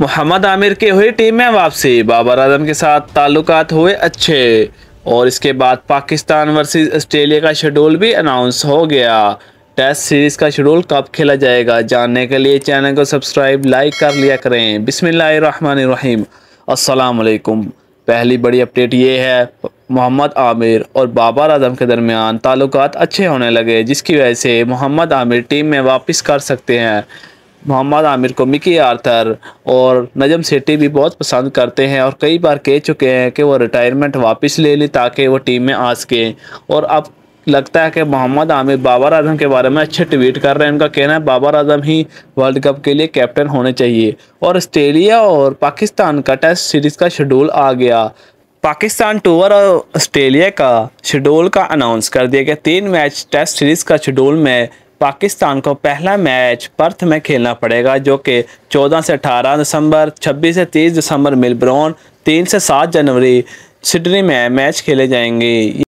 मोहम्मद आमिर के हुए टीम में वापसी बाबर आजम के साथ ताल्लुकात हुए अच्छे और इसके बाद पाकिस्तान वर्सेस ऑस्ट्रेलिया का शेड्यूल भी अनाउंस हो गया टेस्ट सीरीज़ का शेड्यूल कब खेला जाएगा जानने के लिए चैनल को सब्सक्राइब लाइक कर लिया करें बिसमीम असलकुम पहली बड़ी अपडेट ये है मोहम्मद आमिर और बाबर आजम के दरमियान ताल्लुक अच्छे होने लगे जिसकी वजह से मोहम्मद आमिर टीम में वापस कर सकते हैं मोहम्मद आमिर को मिकी आर्थर और नजम सेठी भी बहुत पसंद करते हैं और कई बार कह चुके हैं कि वो रिटायरमेंट वापस ले ली ताकि वो टीम में आ सकें और अब लगता है कि मोहम्मद आमिर बाबर आजम के बारे में अच्छे ट्वीट कर रहे हैं उनका कहना है बाबर आजम ही वर्ल्ड कप के लिए कैप्टन होने चाहिए और ऑस्ट्रेलिया और पाकिस्तान का टेस्ट सीरीज़ का शेड्यूल आ गया पाकिस्तान टूर और ऑस्ट्रेलिया का शेड्यूल का अनाउंस कर दिया गया तीन मैच टेस्ट सीरीज़ का शेड्यूल में पाकिस्तान को पहला मैच पर्थ में खेलना पड़ेगा जो कि 14 से 18 दिसंबर 26 से 30 दिसंबर मिलब्रोन 3 से 7 जनवरी सिडनी में मैच खेले जाएंगे